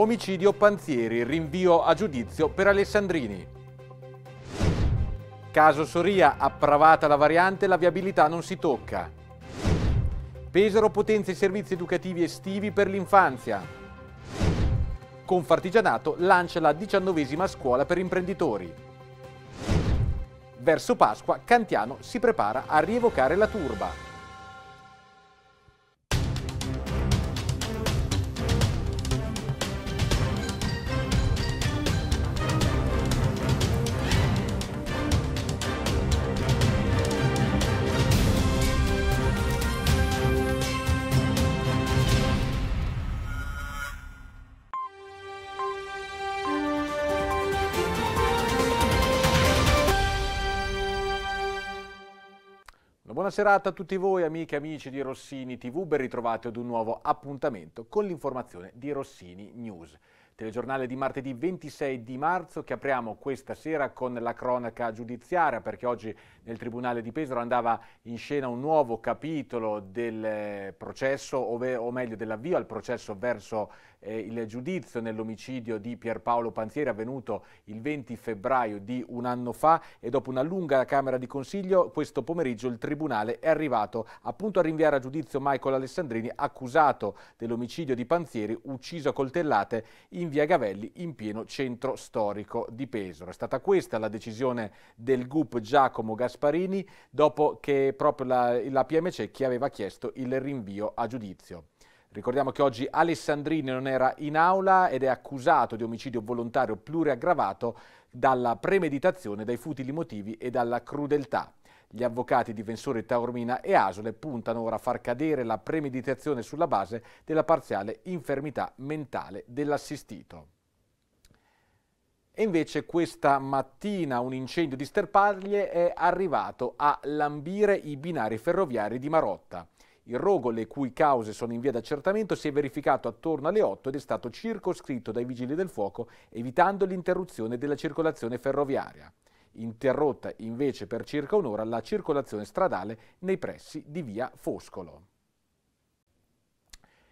Omicidio Panzieri, rinvio a giudizio per Alessandrini. Caso Soria, approvata la variante, la viabilità non si tocca. Pesaro potenzia i servizi educativi estivi per l'infanzia. Confartigianato lancia la diciannovesima scuola per imprenditori. Verso Pasqua, Cantiano si prepara a rievocare la turba. Buona serata a tutti voi amiche e amici di Rossini TV, ben ritrovati ad un nuovo appuntamento con l'informazione di Rossini News. Telegiornale di martedì 26 di marzo che apriamo questa sera con la cronaca giudiziaria perché oggi nel Tribunale di Pesaro andava in scena un nuovo capitolo del eh, processo, o meglio dell'avvio al processo verso eh, il giudizio nell'omicidio di Pierpaolo Panzieri avvenuto il 20 febbraio di un anno fa e dopo una lunga Camera di Consiglio questo pomeriggio il Tribunale è arrivato appunto a rinviare a giudizio Michael Alessandrini accusato dell'omicidio di Panzieri ucciso a coltellate in via Gavelli in pieno centro storico di Pesaro. È stata questa la decisione del GUP Giacomo Gasparini dopo che proprio la, la PMC che aveva chiesto il rinvio a giudizio. Ricordiamo che oggi Alessandrini non era in aula ed è accusato di omicidio volontario pluriaggravato dalla premeditazione, dai futili motivi e dalla crudeltà. Gli avvocati difensori Taormina e Asole puntano ora a far cadere la premeditazione sulla base della parziale infermità mentale dell'assistito. E invece questa mattina un incendio di sterpaglie è arrivato a lambire i binari ferroviari di Marotta. Il rogo, le cui cause sono in via d'accertamento, si è verificato attorno alle 8 ed è stato circoscritto dai vigili del fuoco, evitando l'interruzione della circolazione ferroviaria. Interrotta invece per circa un'ora la circolazione stradale nei pressi di via Foscolo.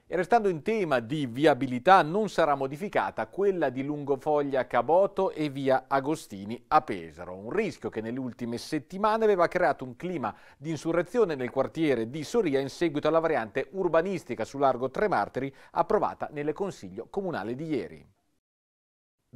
E restando in tema di viabilità non sarà modificata quella di Lungofoglia Caboto e via Agostini a Pesaro, un rischio che nelle ultime settimane aveva creato un clima di insurrezione nel quartiere di Soria in seguito alla variante urbanistica su largo Tre Martiri approvata nelle Consiglio Comunale di ieri.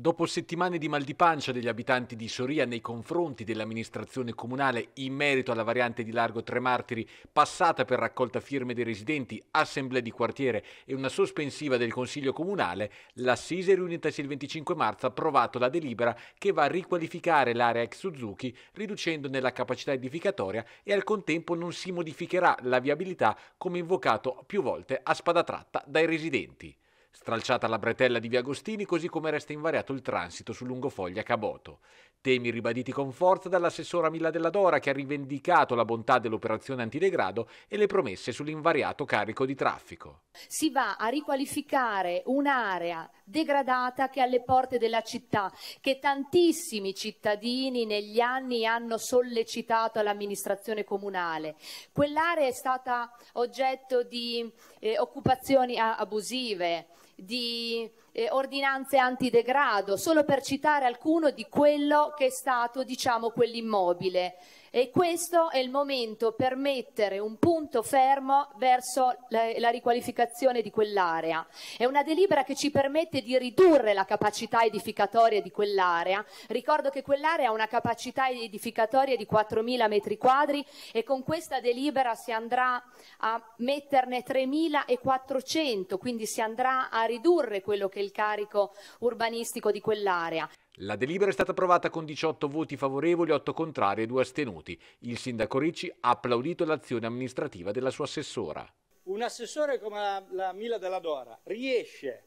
Dopo settimane di mal di pancia degli abitanti di Soria nei confronti dell'amministrazione comunale in merito alla variante di Largo Tre Martiri passata per raccolta firme dei residenti, assemblea di quartiere e una sospensiva del Consiglio comunale, l'Assise riunitasi il 25 marzo ha approvato la delibera che va a riqualificare l'area ex Suzuki riducendone la capacità edificatoria e al contempo non si modificherà la viabilità come invocato più volte a spada tratta dai residenti. Stralciata la bretella di Via Agostini, così come resta invariato il transito su Lungofoglia Caboto. Temi ribaditi con forza dall'assessora Mila Della Dora che ha rivendicato la bontà dell'operazione antidegrado e le promesse sull'invariato carico di traffico. Si va a riqualificare un'area degradata che è alle porte della città, che tantissimi cittadini negli anni hanno sollecitato all'amministrazione comunale. Quell'area è stata oggetto di eh, occupazioni abusive, di eh, ordinanze antidegrado, solo per citare alcuno di quello che è stato diciamo, quell'immobile e questo è il momento per mettere un punto fermo verso la, la riqualificazione di quell'area. È una delibera che ci permette di ridurre la capacità edificatoria di quell'area. Ricordo che quell'area ha una capacità edificatoria di 4.000 metri quadri e con questa delibera si andrà a metterne 3.400, quindi si andrà a ridurre quello che è il carico urbanistico di quell'area. La delibera è stata approvata con 18 voti favorevoli, 8 contrari e 2 astenuti. Il sindaco Ricci ha applaudito l'azione amministrativa della sua assessora. Un assessore come la, la Mila della Dora riesce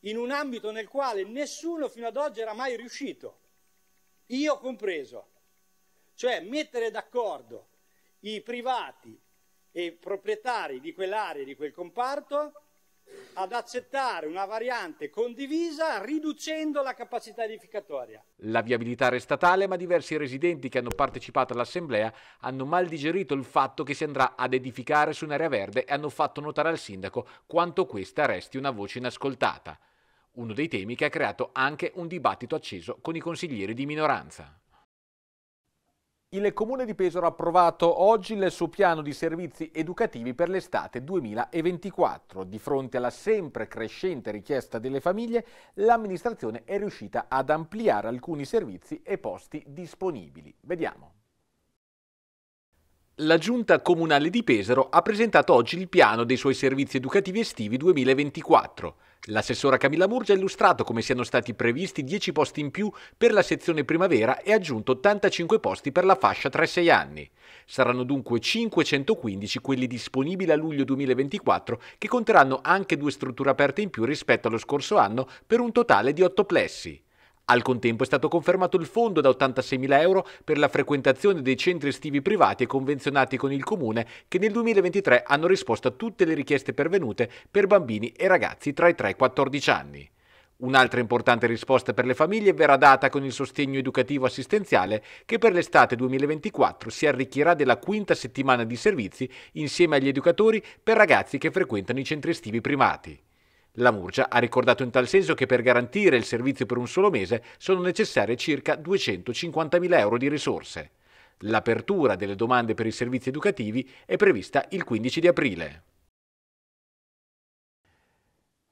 in un ambito nel quale nessuno fino ad oggi era mai riuscito, io compreso, cioè mettere d'accordo i privati e i proprietari di quell'area, di quel comparto, ad accettare una variante condivisa riducendo la capacità edificatoria. La viabilità resta tale, ma diversi residenti che hanno partecipato all'assemblea hanno mal digerito il fatto che si andrà ad edificare su un'area verde e hanno fatto notare al sindaco quanto questa resti una voce inascoltata. Uno dei temi che ha creato anche un dibattito acceso con i consiglieri di minoranza. Il Comune di Pesaro ha approvato oggi il suo piano di servizi educativi per l'estate 2024. Di fronte alla sempre crescente richiesta delle famiglie, l'amministrazione è riuscita ad ampliare alcuni servizi e posti disponibili. Vediamo. La Giunta Comunale di Pesaro ha presentato oggi il piano dei suoi servizi educativi estivi 2024. L'assessora Camilla Murgia ha illustrato come siano stati previsti 10 posti in più per la sezione primavera e aggiunto 85 posti per la fascia 3-6 anni. Saranno dunque 515 quelli disponibili a luglio 2024 che conteranno anche due strutture aperte in più rispetto allo scorso anno per un totale di 8 plessi. Al contempo è stato confermato il fondo da 86.000 euro per la frequentazione dei centri estivi privati e convenzionati con il Comune che nel 2023 hanno risposto a tutte le richieste pervenute per bambini e ragazzi tra i 3 e i 14 anni. Un'altra importante risposta per le famiglie verrà data con il sostegno educativo assistenziale che per l'estate 2024 si arricchirà della quinta settimana di servizi insieme agli educatori per ragazzi che frequentano i centri estivi primati. La Murgia ha ricordato in tal senso che per garantire il servizio per un solo mese sono necessarie circa 250.000 euro di risorse. L'apertura delle domande per i servizi educativi è prevista il 15 di aprile.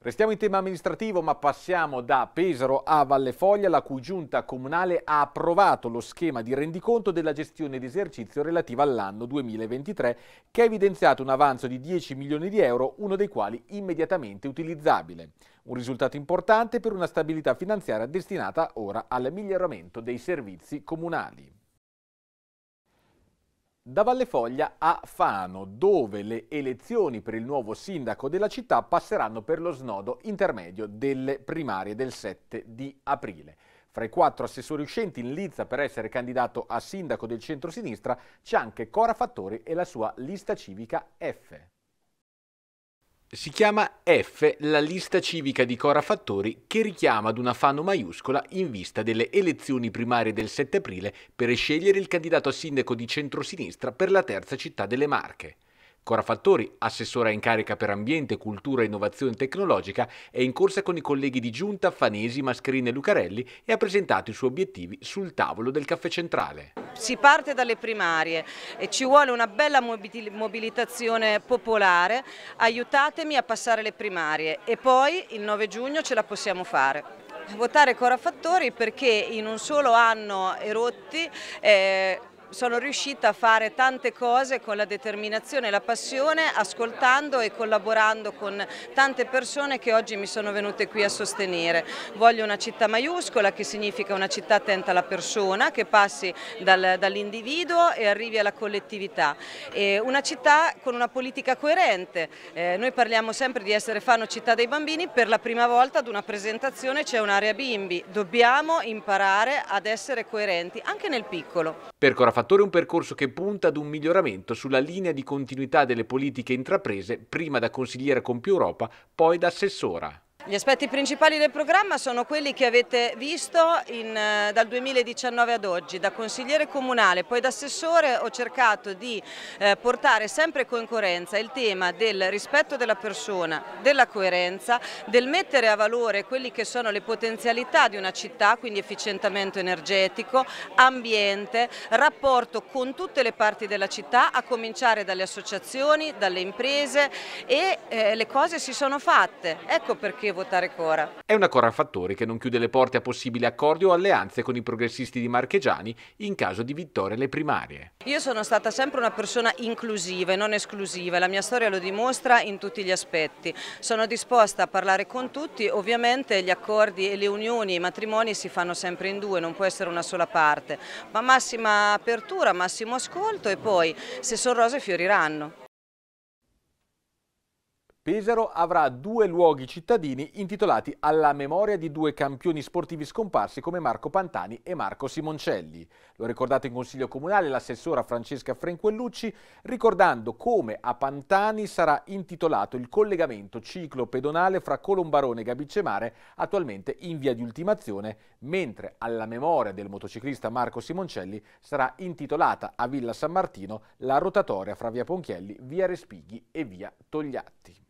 Restiamo in tema amministrativo ma passiamo da Pesaro a Valle Foglia la cui giunta comunale ha approvato lo schema di rendiconto della gestione d'esercizio relativa all'anno 2023 che ha evidenziato un avanzo di 10 milioni di euro, uno dei quali immediatamente utilizzabile. Un risultato importante per una stabilità finanziaria destinata ora al miglioramento dei servizi comunali. Da Vallefoglia a Fano, dove le elezioni per il nuovo sindaco della città passeranno per lo snodo intermedio delle primarie del 7 di aprile. Fra i quattro assessori uscenti in lizza per essere candidato a sindaco del centro-sinistra c'è anche Cora Fattori e la sua lista civica F. Si chiama F la lista civica di Cora Fattori che richiama ad una fano maiuscola in vista delle elezioni primarie del 7 aprile per scegliere il candidato a sindaco di centrosinistra per la terza città delle Marche. Cora Fattori, assessora in carica per ambiente, cultura e innovazione tecnologica, è in corsa con i colleghi di Giunta, Fanesi, Mascherini e Lucarelli e ha presentato i suoi obiettivi sul tavolo del caffè centrale. Si parte dalle primarie e ci vuole una bella mobilitazione popolare, aiutatemi a passare le primarie e poi il 9 giugno ce la possiamo fare votare Cora Fattori perché in un solo anno e rotti eh, sono riuscita a fare tante cose con la determinazione e la passione, ascoltando e collaborando con tante persone che oggi mi sono venute qui a sostenere. Voglio una città maiuscola che significa una città attenta alla persona, che passi dal, dall'individuo e arrivi alla collettività. E una città con una politica coerente. Eh, noi parliamo sempre di essere fanno città dei bambini, per la prima volta ad una presentazione c'è un'area bimbi. Dobbiamo imparare ad essere coerenti anche nel piccolo. Percora fattore un percorso che punta ad un miglioramento sulla linea di continuità delle politiche intraprese prima da consigliera con più Europa, poi da assessora. Gli aspetti principali del programma sono quelli che avete visto in, eh, dal 2019 ad oggi, da consigliere comunale, poi da assessore ho cercato di eh, portare sempre con coerenza il tema del rispetto della persona, della coerenza, del mettere a valore quelli che sono le potenzialità di una città, quindi efficientamento energetico, ambiente, rapporto con tutte le parti della città, a cominciare dalle associazioni, dalle imprese e eh, le cose si sono fatte. Ecco perché votare Cora. È una Cora Fattori che non chiude le porte a possibili accordi o alleanze con i progressisti di Marchegiani in caso di vittoria alle primarie. Io sono stata sempre una persona inclusiva e non esclusiva, la mia storia lo dimostra in tutti gli aspetti. Sono disposta a parlare con tutti, ovviamente gli accordi e le unioni, i matrimoni si fanno sempre in due, non può essere una sola parte, ma massima apertura, massimo ascolto e poi se sono rose fioriranno. Pesaro avrà due luoghi cittadini intitolati alla memoria di due campioni sportivi scomparsi come Marco Pantani e Marco Simoncelli. Lo ha ricordato in Consiglio Comunale l'assessora Francesca Frenquellucci ricordando come a Pantani sarà intitolato il collegamento ciclo-pedonale fra Colombarone e Gabicemare attualmente in via di ultimazione, mentre alla memoria del motociclista Marco Simoncelli sarà intitolata a Villa San Martino la rotatoria fra via Ponchielli, via Respighi e via Togliatti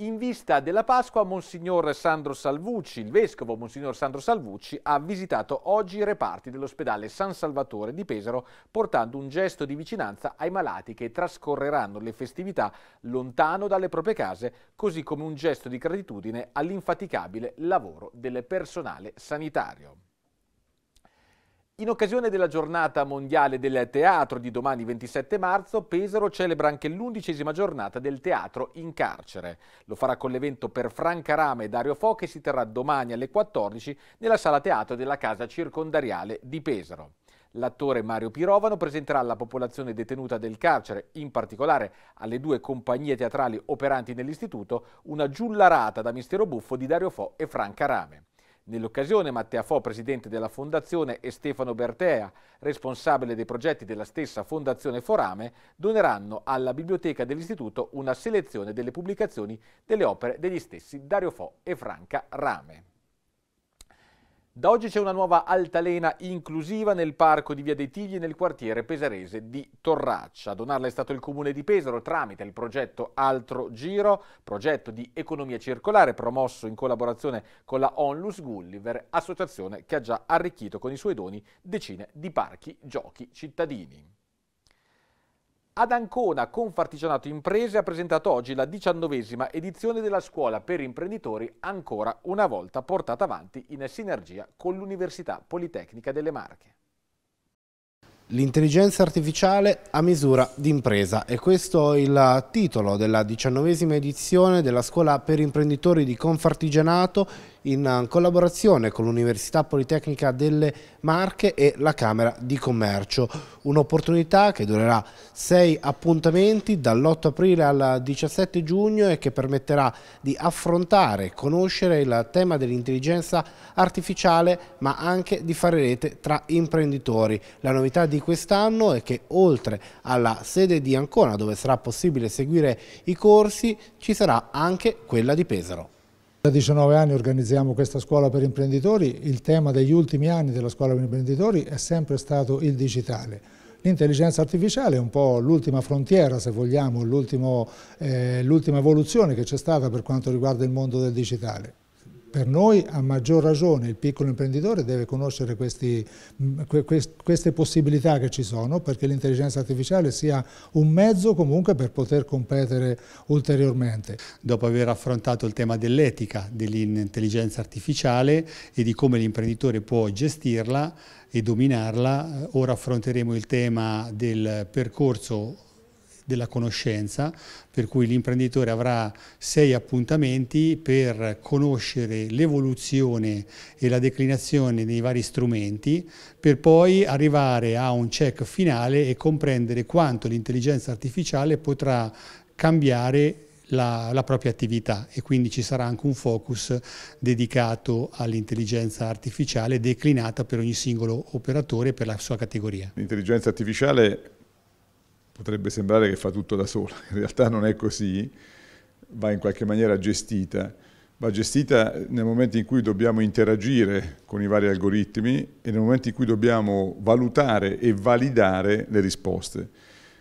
in vista della Pasqua, Monsignor Sandro Salvucci, il vescovo Monsignor Sandro Salvucci, ha visitato oggi i reparti dell'ospedale San Salvatore di Pesaro, portando un gesto di vicinanza ai malati che trascorreranno le festività lontano dalle proprie case, così come un gesto di gratitudine all'infaticabile lavoro del personale sanitario. In occasione della giornata mondiale del teatro di domani 27 marzo, Pesaro celebra anche l'undicesima giornata del teatro in carcere. Lo farà con l'evento per Franca Rame e Dario Fo che si terrà domani alle 14 nella sala teatro della casa circondariale di Pesaro. L'attore Mario Pirovano presenterà alla popolazione detenuta del carcere, in particolare alle due compagnie teatrali operanti nell'istituto, una giullarata da mistero buffo di Dario Fo e Franca Rame. Nell'occasione Mattea Fo, presidente della Fondazione, e Stefano Bertea, responsabile dei progetti della stessa Fondazione Forame, doneranno alla biblioteca dell'istituto una selezione delle pubblicazioni delle opere degli stessi Dario Fo e Franca Rame. Da oggi c'è una nuova altalena inclusiva nel parco di Via dei Tigli nel quartiere pesarese di Torraccia. A donarla è stato il comune di Pesaro tramite il progetto Altro Giro, progetto di economia circolare promosso in collaborazione con la Onlus Gulliver, associazione che ha già arricchito con i suoi doni decine di parchi giochi cittadini. Ad Ancona, Confartigianato Imprese ha presentato oggi la diciannovesima edizione della scuola per imprenditori, ancora una volta portata avanti in sinergia con l'Università Politecnica delle Marche. L'intelligenza artificiale a misura d'impresa e questo è il titolo della diciannovesima edizione della scuola per imprenditori di Confartigianato in eh, collaborazione con l'Università Politecnica delle Marche e la Camera di Commercio. Un'opportunità che durerà sei appuntamenti dall'8 aprile al 17 giugno e che permetterà di affrontare e conoscere il tema dell'intelligenza artificiale ma anche di fare rete tra imprenditori. La novità di quest'anno è che oltre alla sede di Ancona dove sarà possibile seguire i corsi ci sarà anche quella di Pesaro. Da 19 anni organizziamo questa scuola per imprenditori, il tema degli ultimi anni della scuola per imprenditori è sempre stato il digitale. L'intelligenza artificiale è un po' l'ultima frontiera, se vogliamo, eh, l'ultima eh, evoluzione che c'è stata per quanto riguarda il mondo del digitale. Per noi a maggior ragione il piccolo imprenditore deve conoscere questi, mm, queste possibilità che ci sono perché l'intelligenza artificiale sia un mezzo comunque per poter competere ulteriormente. Dopo aver affrontato il tema dell'etica dell'intelligenza artificiale e di come l'imprenditore può gestirla e dominarla, eh, ora affronteremo il tema del percorso della conoscenza, per cui l'imprenditore avrà sei appuntamenti per conoscere l'evoluzione e la declinazione dei vari strumenti, per poi arrivare a un check finale e comprendere quanto l'intelligenza artificiale potrà cambiare la, la, propria attività e quindi ci sarà anche un focus dedicato all'intelligenza artificiale declinata per ogni singolo operatore e per la sua categoria. L'intelligenza artificiale potrebbe sembrare che fa tutto da sola, in realtà non è così, va in qualche maniera gestita, va gestita nel momento in cui dobbiamo interagire con i vari algoritmi e nel momento in cui dobbiamo valutare e validare le risposte.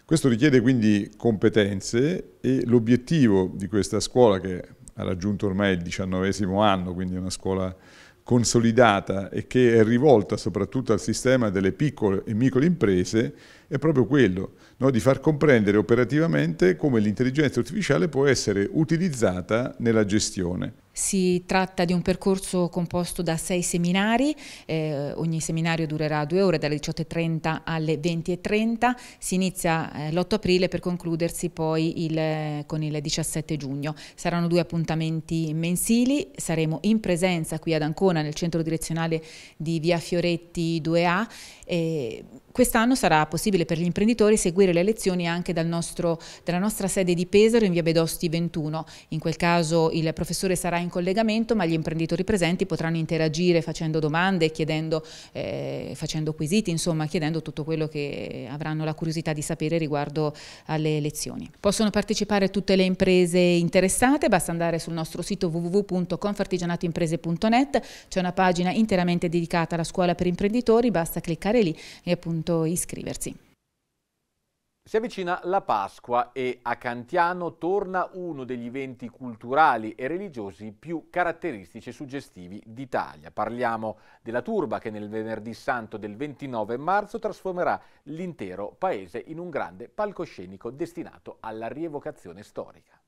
Questo richiede quindi competenze e l'obiettivo di questa scuola che ha raggiunto ormai il diciannovesimo anno, quindi una scuola consolidata e che è rivolta soprattutto al sistema delle piccole e micro imprese, è proprio quello, no? di far comprendere operativamente come l'intelligenza artificiale può essere utilizzata nella gestione. Si tratta di un percorso composto da sei seminari, eh, ogni seminario durerà due ore dalle 18.30 alle 20.30, si inizia eh, l'8 aprile per concludersi poi il, eh, con il 17 giugno. Saranno due appuntamenti mensili, saremo in presenza qui ad Ancona nel centro direzionale di Via Fioretti 2A. Eh, Quest'anno sarà possibile per gli imprenditori seguire le lezioni anche dal nostro, dalla nostra sede di Pesaro in via Bedosti 21. In quel caso il professore sarà in in collegamento, ma gli imprenditori presenti potranno interagire facendo domande, chiedendo, eh, facendo quesiti, insomma chiedendo tutto quello che avranno la curiosità di sapere riguardo alle elezioni. Possono partecipare tutte le imprese interessate, basta andare sul nostro sito www.confartigianatoimprese.net, c'è una pagina interamente dedicata alla scuola per imprenditori, basta cliccare lì e appunto iscriversi. Si avvicina la Pasqua e a Cantiano torna uno degli eventi culturali e religiosi più caratteristici e suggestivi d'Italia. Parliamo della turba che nel venerdì santo del 29 marzo trasformerà l'intero paese in un grande palcoscenico destinato alla rievocazione storica.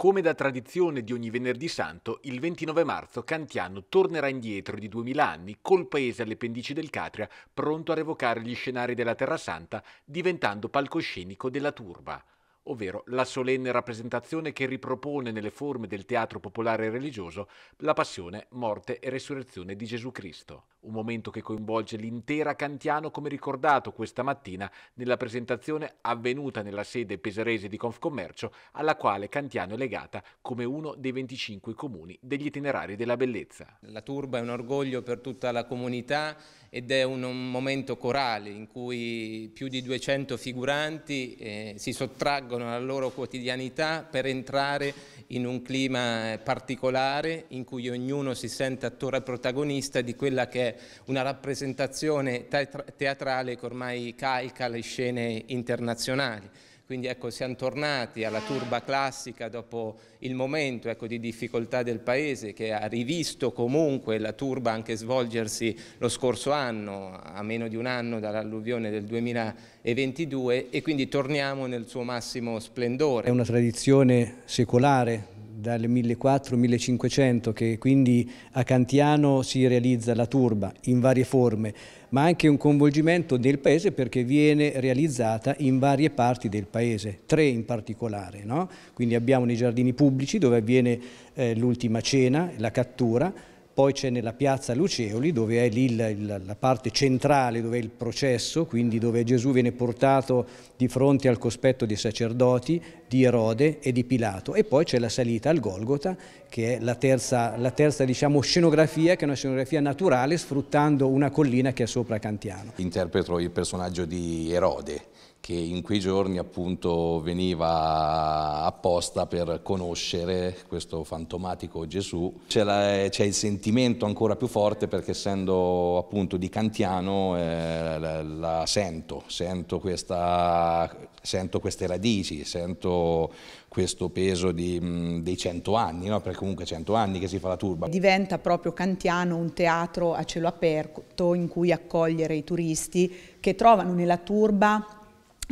Come da tradizione di ogni venerdì santo, il 29 marzo Cantiano tornerà indietro di duemila anni col paese alle pendici del Catria, pronto a revocare gli scenari della Terra Santa, diventando palcoscenico della turba ovvero la solenne rappresentazione che ripropone nelle forme del teatro popolare e religioso la passione, morte e resurrezione di Gesù Cristo, un momento che coinvolge l'intera Cantiano come ricordato questa mattina nella presentazione avvenuta nella sede pesarese di Confcommercio, alla quale Cantiano è legata come uno dei 25 comuni degli itinerari della bellezza. La turba è un orgoglio per tutta la comunità ed è un momento corale in cui più di 200 figuranti eh, si sottraggono sottraggono alla loro quotidianità per entrare in un clima eh, particolare in cui ognuno si sente attore protagonista di quella che è una rappresentazione teatrale che ormai calca le scene internazionali. Quindi ecco, siamo tornati alla turba classica dopo il momento ecco, di difficoltà del Paese che ha rivisto comunque la turba anche svolgersi lo scorso anno, a meno di un anno dall'alluvione del 2022 e quindi torniamo nel suo massimo splendore. È una tradizione secolare dal 1400-1500 che quindi a Cantiano si realizza la turba in varie forme, ma anche un coinvolgimento del paese perché viene realizzata in varie parti del paese, tre in particolare. No? Quindi abbiamo nei giardini pubblici dove avviene eh, l'ultima cena, la cattura, poi c'è nella piazza Luceoli dove è lì la, parte centrale, dove è il processo, quindi dove Gesù viene portato di fronte al cospetto dei sacerdoti, di Erode e di Pilato. E poi c'è la salita al Golgota, che è la terza, la terza diciamo, scenografia, che è una scenografia naturale, sfruttando una collina che è sopra Cantiano. Interpreto il personaggio di Erode che in quei giorni appunto veniva apposta per conoscere questo fantomatico Gesù. C'è, il sentimento ancora più forte perché essendo appunto di Cantiano eh, la, la, sento, sento, questa, sento, queste radici, sento questo peso di, mh, dei cento anni, no? perché comunque cento anni che si fa la turba. Diventa proprio Cantiano un teatro a cielo aperto in cui accogliere i turisti che trovano nella turba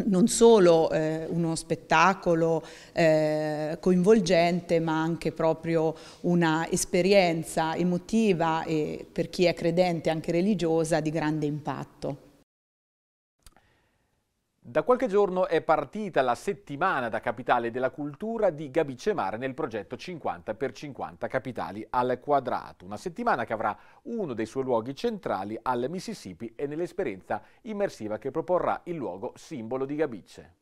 non solo eh, uno spettacolo eh, coinvolgente ma anche proprio una esperienza emotiva e per chi è credente anche religiosa di grande impatto. Da qualche giorno è partita la settimana da capitale della cultura di Gabice Mare nel progetto 50 per 50 Capitali al Quadrato, una settimana che avrà uno dei suoi luoghi centrali al Mississippi e nell'esperienza immersiva che proporrà il luogo simbolo di Gabice.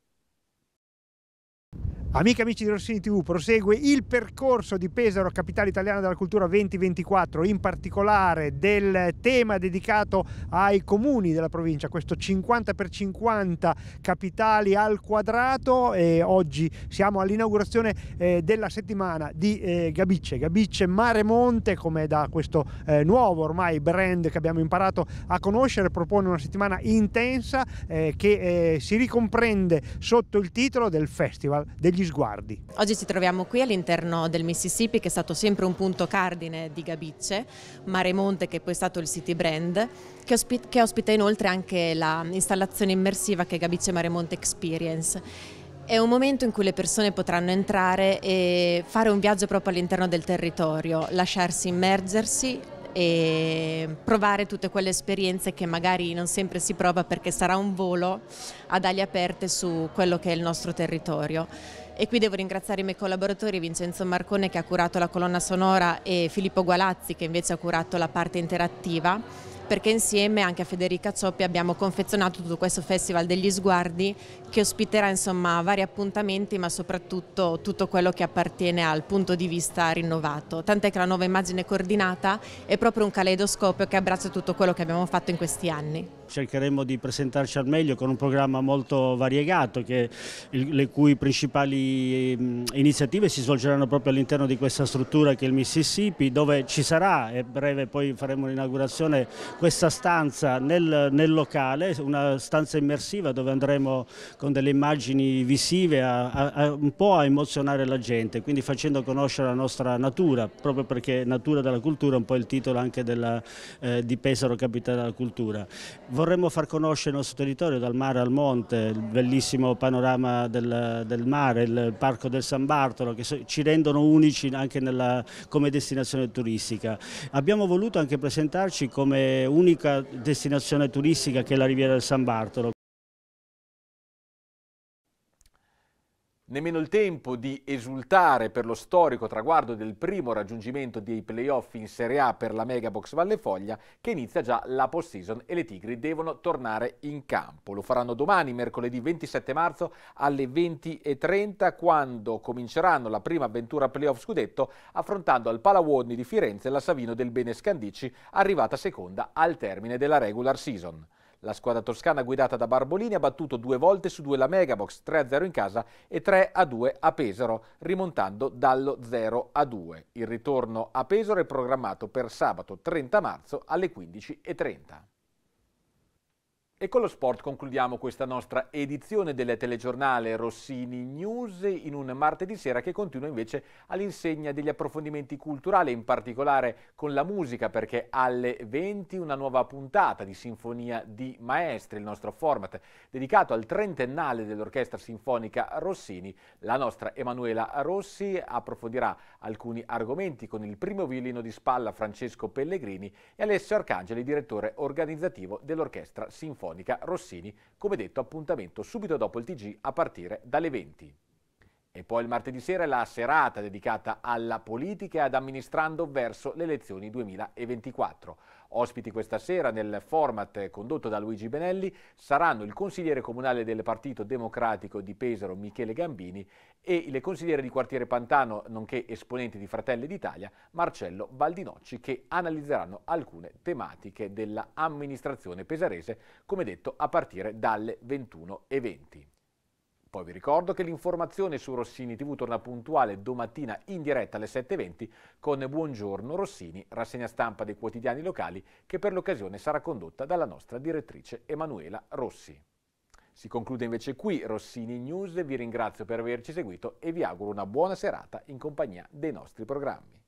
Amici e amici di Rossini TV, prosegue il percorso di Pesaro, capitale italiana della cultura 2024, in particolare del tema dedicato ai comuni della provincia, questo 50 x 50 capitali al quadrato e oggi siamo all'inaugurazione eh, della settimana di eh, Gabicce, Gabicce Mare Monte, come da questo eh, nuovo ormai brand che abbiamo imparato a conoscere, propone una settimana intensa eh, che eh, si ricomprende sotto il titolo del Festival degli gli sguardi. Oggi ci troviamo qui all'interno del Mississippi che è stato sempre un punto cardine di Gabicce, Mare Monte che è poi stato il city brand, che, ospit che ospita inoltre anche l'installazione immersiva che è Gabicce Mare Monte Experience. È un momento in cui le persone potranno entrare e fare un viaggio proprio all'interno del territorio, lasciarsi immergersi e provare tutte quelle esperienze che magari non sempre si prova perché sarà un volo ad ali aperte su quello che è il nostro territorio e qui devo ringraziare i miei collaboratori Vincenzo Marcone che ha curato la colonna sonora e Filippo Gualazzi che invece ha curato la parte interattiva perché insieme anche a Federica Cioppi abbiamo confezionato tutto questo Festival degli Sguardi che ospiterà insomma vari appuntamenti ma soprattutto tutto quello che appartiene al punto di vista rinnovato. Tant'è che la nuova immagine coordinata è proprio un caleidoscopio che abbraccia tutto quello che abbiamo fatto in questi anni. Cercheremo di presentarci al meglio con un programma molto variegato che, le cui principali iniziative si svolgeranno proprio all'interno di questa struttura che è il Mississippi dove ci sarà, e breve poi faremo l'inaugurazione, questa stanza nel, nel, locale, una stanza immersiva dove andremo con delle immagini visive a, a, a, un po' a emozionare la gente, quindi facendo conoscere la nostra natura, proprio perché natura della cultura è un po' il titolo anche della, eh, di Pesaro Capitale della Cultura. Vorremmo far conoscere il nostro territorio dal mare al monte, il bellissimo panorama del, del mare, il parco del San Bartolo che ci rendono unici anche nella, come destinazione turistica. Abbiamo voluto anche presentarci come unica destinazione turistica che è la Riviera del San Bartolo. Nemmeno il tempo di esultare per lo storico traguardo del primo raggiungimento dei playoff in Serie A per la Megabox Valle Foglia, che inizia già la postseason e le Tigri devono tornare in campo. Lo faranno domani, mercoledì 27 marzo alle 20.30, quando cominceranno la prima avventura playoff scudetto, affrontando al Palawodni di Firenze la Savino del Bene Scandici, arrivata seconda al termine della regular season. La squadra toscana guidata da Barbolini ha battuto due volte su due la Megabox, 3-0 in casa e 3-2 a Pesaro, rimontando dallo 0-2. Il ritorno a Pesaro è programmato per sabato 30 marzo alle 15.30. E con lo sport concludiamo questa nostra edizione del telegiornale Rossini News in un martedì sera che continua invece all'insegna degli approfondimenti culturali, in particolare con la musica perché alle 20 una nuova puntata di Sinfonia di Maestri, il nostro format dedicato al trentennale dell'Orchestra Sinfonica Rossini. La nostra Emanuela Rossi approfondirà alcuni argomenti con il primo violino di spalla Francesco Pellegrini e Alessio Arcangeli, direttore organizzativo dell'Orchestra Sinfonica radiofonica Rossini, come detto appuntamento subito dopo il TG a partire dalle 20. E poi il martedì sera la serata dedicata alla politica e ad amministrando verso le elezioni 2024. Ospiti questa sera nel format condotto da Luigi Benelli saranno il consigliere comunale del Partito Democratico di Pesaro Michele Gambini e il consigliere di quartiere Pantano, nonché esponente di Fratelli d'Italia, Marcello Baldinocci, che analizzeranno alcune tematiche dell'amministrazione pesarese, come detto, a partire dalle 21.20. Poi vi ricordo che l'informazione su Rossini TV torna puntuale domattina in diretta alle 7.20 con Buongiorno Rossini, rassegna stampa dei quotidiani locali che per l'occasione sarà condotta dalla nostra direttrice Emanuela Rossi. Si conclude invece qui Rossini News, vi ringrazio per averci seguito e vi auguro una buona serata in compagnia dei nostri programmi.